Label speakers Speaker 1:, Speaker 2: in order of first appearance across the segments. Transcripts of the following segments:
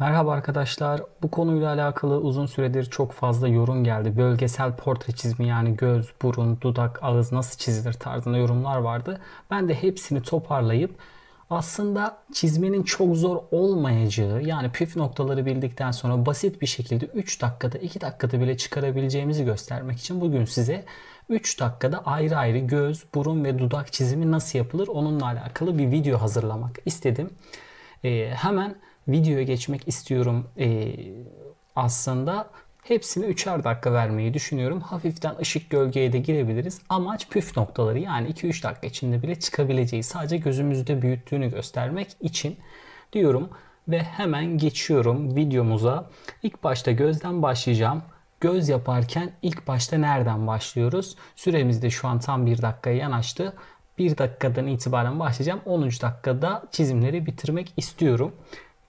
Speaker 1: Merhaba arkadaşlar. Bu konuyla alakalı uzun süredir çok fazla yorum geldi. Bölgesel portre çizimi yani göz, burun, dudak, ağız nasıl çizilir tarzında yorumlar vardı. Ben de hepsini toparlayıp aslında çizmenin çok zor olmayacağı yani püf noktaları bildikten sonra basit bir şekilde 3 dakikada 2 dakikada bile çıkarabileceğimizi göstermek için bugün size 3 dakikada ayrı ayrı göz, burun ve dudak çizimi nasıl yapılır onunla alakalı bir video hazırlamak istedim. Ee, hemen videoya geçmek istiyorum e, aslında hepsini üçer dakika vermeyi düşünüyorum. Hafiften ışık gölgeye de girebiliriz. Amaç püf noktaları yani 2-3 dakika içinde bile çıkabileceği sadece gözümüzde büyüttüğünü göstermek için diyorum ve hemen geçiyorum videomuza. İlk başta gözden başlayacağım. Göz yaparken ilk başta nereden başlıyoruz? Süremiz de şu an tam 1 dakikaya yanaştı. 1 dakikadan itibaren başlayacağım. 13 dakikada çizimleri bitirmek istiyorum.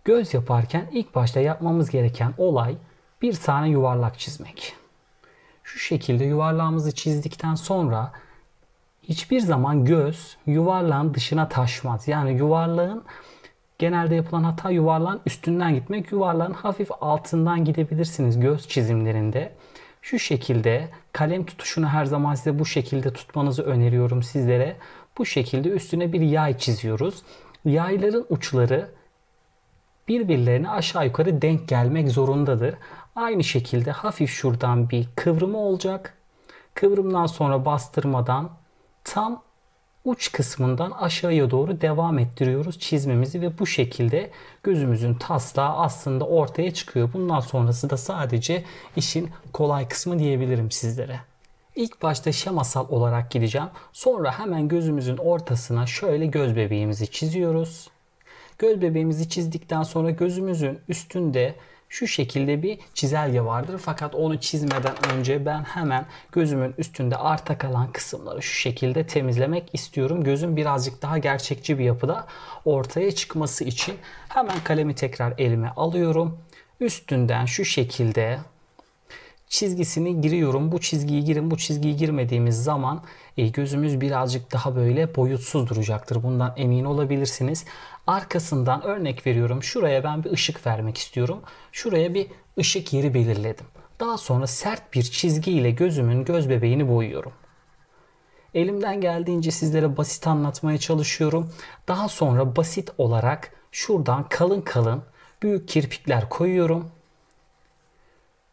Speaker 1: Göz yaparken ilk başta yapmamız gereken olay bir tane yuvarlak çizmek. Şu şekilde yuvarlağımızı çizdikten sonra hiçbir zaman göz yuvarlağın dışına taşmaz. Yani yuvarlağın genelde yapılan hata yuvarlağın üstünden gitmek. Yuvarlağın hafif altından gidebilirsiniz göz çizimlerinde. Şu şekilde kalem tutuşunu her zaman size bu şekilde tutmanızı öneriyorum sizlere. Bu şekilde üstüne bir yay çiziyoruz. Yayların uçları birbirlerine aşağı yukarı denk gelmek zorundadır. Aynı şekilde hafif şuradan bir kıvrımı olacak. Kıvrımdan sonra bastırmadan tam uç kısmından aşağıya doğru devam ettiriyoruz çizmemizi ve bu şekilde gözümüzün taslağı aslında ortaya çıkıyor. Bundan sonrası da sadece işin kolay kısmı diyebilirim sizlere. İlk başta şemasal olarak gideceğim. Sonra hemen gözümüzün ortasına şöyle göz bebeğimizi çiziyoruz. Göz bebeğimizi çizdikten sonra gözümüzün üstünde şu şekilde bir çizelge vardır. Fakat onu çizmeden önce ben hemen gözümün üstünde arta kalan kısımları şu şekilde temizlemek istiyorum. Gözün birazcık daha gerçekçi bir yapıda ortaya çıkması için hemen kalemi tekrar elime alıyorum. Üstünden şu şekilde çizgisini giriyorum. Bu çizgiyi girin, bu çizgiyi girmediğimiz zaman e, gözümüz birazcık daha böyle boyutsuz duracaktır. Bundan emin olabilirsiniz. Arkasından örnek veriyorum. Şuraya ben bir ışık vermek istiyorum. Şuraya bir ışık yeri belirledim. Daha sonra sert bir çizgiyle gözümün göz bebeğini boyuyorum. Elimden geldiğince sizlere basit anlatmaya çalışıyorum. Daha sonra basit olarak şuradan kalın kalın büyük kirpikler koyuyorum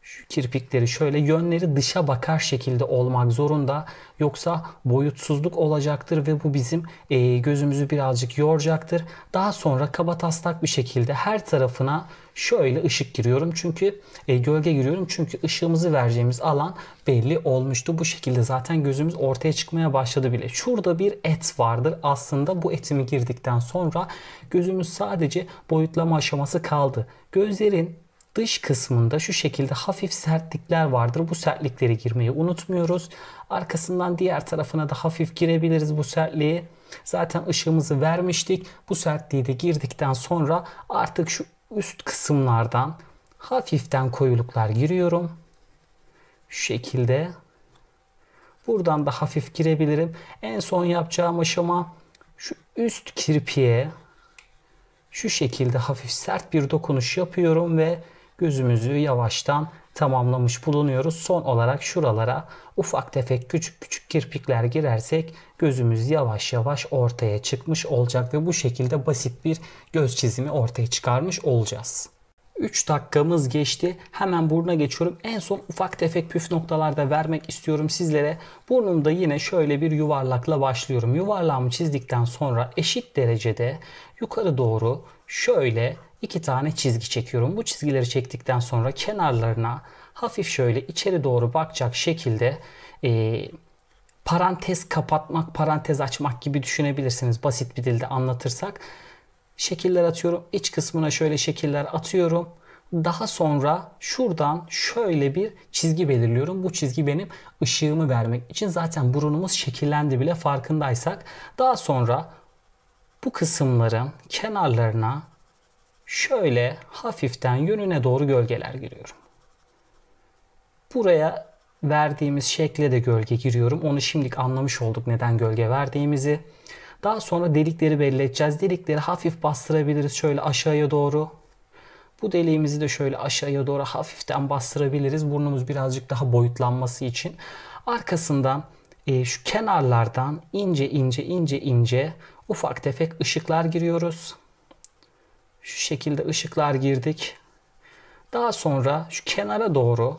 Speaker 1: şu kirpikleri şöyle yönleri dışa bakar şekilde olmak zorunda. Yoksa boyutsuzluk olacaktır ve bu bizim e, gözümüzü birazcık yoracaktır. Daha sonra kaba taslak bir şekilde her tarafına şöyle ışık giriyorum. Çünkü e, gölge giriyorum. Çünkü ışığımızı vereceğimiz alan belli olmuştu. Bu şekilde zaten gözümüz ortaya çıkmaya başladı bile. Şurada bir et vardır. Aslında bu etimi girdikten sonra gözümüz sadece boyutlama aşaması kaldı. Gözlerin Dış kısmında şu şekilde hafif sertlikler vardır. Bu sertliklere girmeyi unutmuyoruz. Arkasından diğer tarafına da hafif girebiliriz bu sertliği. Zaten ışığımızı vermiştik. Bu sertliği de girdikten sonra artık şu üst kısımlardan hafiften koyuluklar giriyorum. Şu şekilde. Buradan da hafif girebilirim. En son yapacağım aşama şu üst kirpiye şu şekilde hafif sert bir dokunuş yapıyorum ve gözümüzü yavaştan tamamlamış bulunuyoruz. Son olarak şuralara ufak tefek küçük küçük kirpikler girersek gözümüz yavaş yavaş ortaya çıkmış olacak ve bu şekilde basit bir göz çizimi ortaya çıkarmış olacağız. 3 dakikamız geçti. Hemen buruna geçiyorum. En son ufak tefek püf noktalarda vermek istiyorum sizlere. Burnumda yine şöyle bir yuvarlakla başlıyorum. Yuvarlağımı çizdikten sonra eşit derecede yukarı doğru şöyle iki tane çizgi çekiyorum. Bu çizgileri çektikten sonra kenarlarına hafif şöyle içeri doğru bakacak şekilde e, parantez kapatmak, parantez açmak gibi düşünebilirsiniz. Basit bir dilde anlatırsak. Şekiller atıyorum. İç kısmına şöyle şekiller atıyorum. Daha sonra şuradan şöyle bir çizgi belirliyorum. Bu çizgi benim ışığımı vermek için. Zaten burunumuz şekillendi bile farkındaysak. Daha sonra bu kısımların kenarlarına şöyle hafiften yönüne doğru gölgeler giriyorum. Buraya verdiğimiz şekle de gölge giriyorum. Onu şimdilik anlamış olduk neden gölge verdiğimizi. Daha sonra delikleri belli edeceğiz. Delikleri hafif bastırabiliriz şöyle aşağıya doğru. Bu deliğimizi de şöyle aşağıya doğru hafiften bastırabiliriz. Burnumuz birazcık daha boyutlanması için. Arkasından e, şu kenarlardan ince ince ince ince ufak tefek ışıklar giriyoruz şu şekilde ışıklar girdik. Daha sonra şu kenara doğru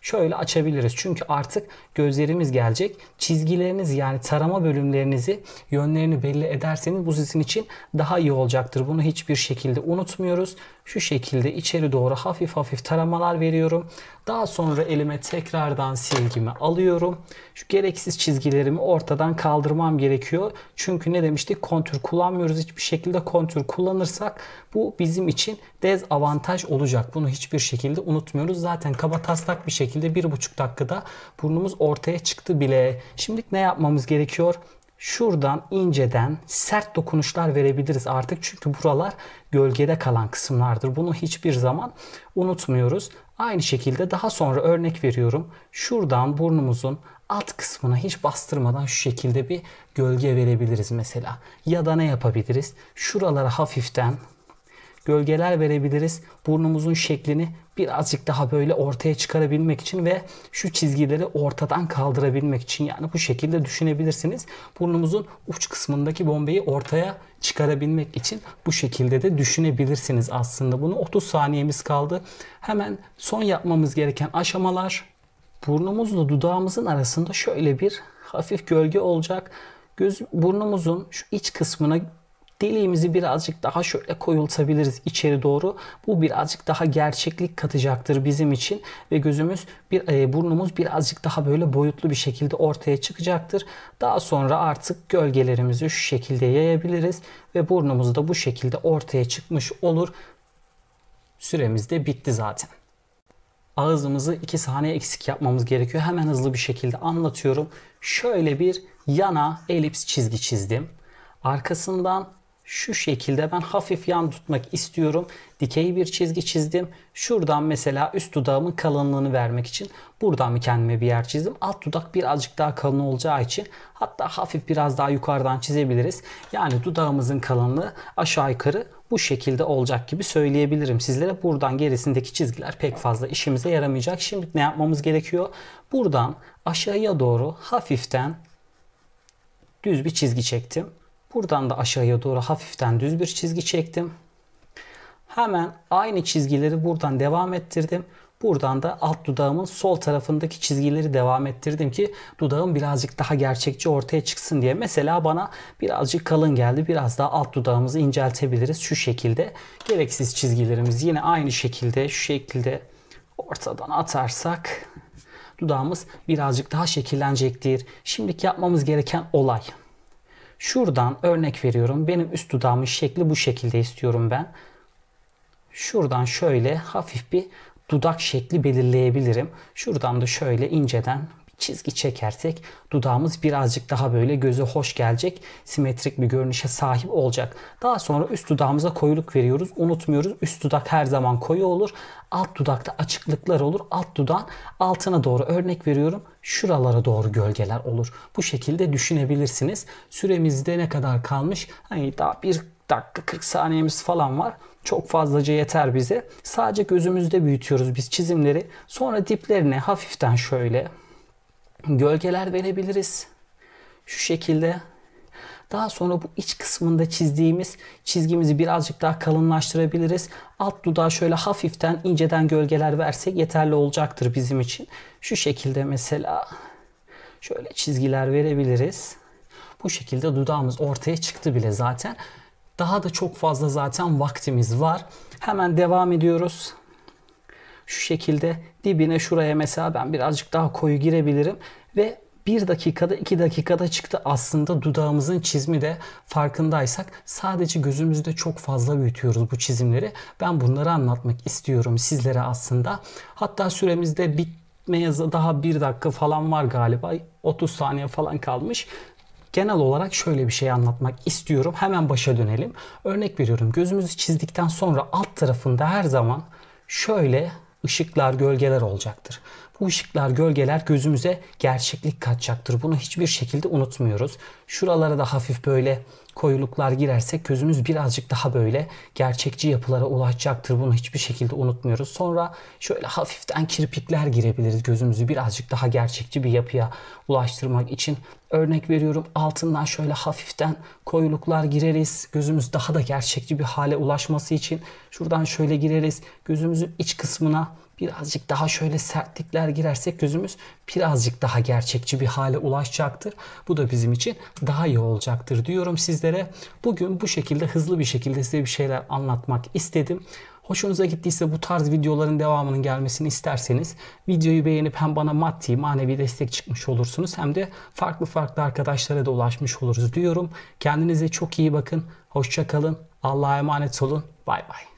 Speaker 1: şöyle açabiliriz. Çünkü artık gözlerimiz gelecek. Çizgileriniz yani tarama bölümlerinizi yönlerini belli ederseniz bu sizin için daha iyi olacaktır. Bunu hiçbir şekilde unutmuyoruz şu şekilde içeri doğru hafif hafif taramalar veriyorum. Daha sonra elime tekrardan silgimi alıyorum. Şu gereksiz çizgilerimi ortadan kaldırmam gerekiyor. Çünkü ne demiştik kontür kullanmıyoruz. Hiçbir şekilde kontür kullanırsak bu bizim için dezavantaj olacak. Bunu hiçbir şekilde unutmuyoruz. Zaten kaba taslak bir şekilde 1,5 dakikada burnumuz ortaya çıktı bile. Şimdilik ne yapmamız gerekiyor? şuradan inceden sert dokunuşlar verebiliriz artık. Çünkü buralar gölgede kalan kısımlardır. Bunu hiçbir zaman unutmuyoruz. Aynı şekilde daha sonra örnek veriyorum. Şuradan burnumuzun alt kısmına hiç bastırmadan şu şekilde bir gölge verebiliriz mesela. Ya da ne yapabiliriz? Şuralara hafiften gölgeler verebiliriz. Burnumuzun şeklini birazcık daha böyle ortaya çıkarabilmek için ve şu çizgileri ortadan kaldırabilmek için yani bu şekilde düşünebilirsiniz. Burnumuzun uç kısmındaki bombeyi ortaya çıkarabilmek için bu şekilde de düşünebilirsiniz aslında. Bunu 30 saniyemiz kaldı. Hemen son yapmamız gereken aşamalar burnumuzla dudağımızın arasında şöyle bir hafif gölge olacak. Göz burnumuzun şu iç kısmına Deliğimizi birazcık daha şöyle koyultabiliriz içeri doğru. Bu birazcık daha gerçeklik katacaktır bizim için ve gözümüz bir e, burnumuz birazcık daha böyle boyutlu bir şekilde ortaya çıkacaktır. Daha sonra artık gölgelerimizi şu şekilde yayabiliriz ve burnumuz da bu şekilde ortaya çıkmış olur. Süremiz de bitti zaten ağzımızı 2 saniye eksik yapmamız gerekiyor. Hemen hızlı bir şekilde anlatıyorum. Şöyle bir yana elips çizgi çizdim. Arkasından şu şekilde ben hafif yan tutmak istiyorum. Dikey bir çizgi çizdim. Şuradan mesela üst dudağımın kalınlığını vermek için buradan bir kendime bir yer çizdim. Alt dudak birazcık daha kalın olacağı için hatta hafif biraz daha yukarıdan çizebiliriz. Yani dudağımızın kalınlığı aşağı yukarı bu şekilde olacak gibi söyleyebilirim sizlere. Buradan gerisindeki çizgiler pek fazla işimize yaramayacak. Şimdi ne yapmamız gerekiyor? Buradan aşağıya doğru hafiften düz bir çizgi çektim. Buradan da aşağıya doğru hafiften düz bir çizgi çektim. Hemen aynı çizgileri buradan devam ettirdim. Buradan da alt dudağımın sol tarafındaki çizgileri devam ettirdim ki dudağım birazcık daha gerçekçi ortaya çıksın diye. Mesela bana birazcık kalın geldi. Biraz daha alt dudağımızı inceltebiliriz şu şekilde. Gereksiz çizgilerimiz yine aynı şekilde şu şekilde ortadan atarsak dudağımız birazcık daha şekillenecektir. Şimdiki yapmamız gereken olay Şuradan örnek veriyorum. Benim üst dudağımın şekli bu şekilde istiyorum ben. Şuradan şöyle hafif bir dudak şekli belirleyebilirim. Şuradan da şöyle inceden çizgi çekersek dudağımız birazcık daha böyle göze hoş gelecek simetrik bir görünüşe sahip olacak. Daha sonra üst dudağımıza koyuluk veriyoruz. Unutmuyoruz üst dudak her zaman koyu olur. Alt dudakta açıklıklar olur. Alt dudağın altına doğru örnek veriyorum. Şuralara doğru gölgeler olur. Bu şekilde düşünebilirsiniz. Süremizde ne kadar kalmış? Hani daha bir dakika 40 saniyemiz falan var. Çok fazlaca yeter bize. Sadece gözümüzde büyütüyoruz biz çizimleri. Sonra diplerine hafiften şöyle gölgeler verebiliriz. Şu şekilde. Daha sonra bu iç kısmında çizdiğimiz çizgimizi birazcık daha kalınlaştırabiliriz. Alt dudağa şöyle hafiften inceden gölgeler versek yeterli olacaktır bizim için. Şu şekilde mesela şöyle çizgiler verebiliriz. Bu şekilde dudağımız ortaya çıktı bile zaten. Daha da çok fazla zaten vaktimiz var. Hemen devam ediyoruz şu şekilde dibine şuraya mesela ben birazcık daha koyu girebilirim ve 1 dakikada 2 dakikada çıktı. Aslında dudağımızın çizimi de farkındaysak sadece gözümüzde çok fazla büyütüyoruz bu çizimleri. Ben bunları anlatmak istiyorum sizlere aslında. Hatta süremizde bitmeye daha 1 dakika falan var galiba. 30 saniye falan kalmış. Genel olarak şöyle bir şey anlatmak istiyorum. Hemen başa dönelim. Örnek veriyorum. Gözümüzü çizdikten sonra alt tarafında her zaman şöyle ışıklar, gölgeler olacaktır. Bu ışıklar, gölgeler gözümüze gerçeklik katacaktır. Bunu hiçbir şekilde unutmuyoruz. Şuralara da hafif böyle koyuluklar girerse gözümüz birazcık daha böyle gerçekçi yapılara ulaşacaktır. Bunu hiçbir şekilde unutmuyoruz. Sonra şöyle hafiften kirpikler girebiliriz gözümüzü birazcık daha gerçekçi bir yapıya ulaştırmak için. Örnek veriyorum altından şöyle hafiften koyuluklar gireriz. Gözümüz daha da gerçekçi bir hale ulaşması için şuradan şöyle gireriz. Gözümüzün iç kısmına birazcık daha şöyle sertlikler girersek gözümüz birazcık daha gerçekçi bir hale ulaşacaktır. Bu da bizim için daha iyi olacaktır diyorum sizlere. Bugün bu şekilde hızlı bir şekilde size bir şeyler anlatmak istedim. Hoşunuza gittiyse bu tarz videoların devamının gelmesini isterseniz videoyu beğenip hem bana maddi manevi destek çıkmış olursunuz hem de farklı farklı arkadaşlara da ulaşmış oluruz diyorum. Kendinize çok iyi bakın. Hoşça kalın. Allah'a emanet olun. Bay bay.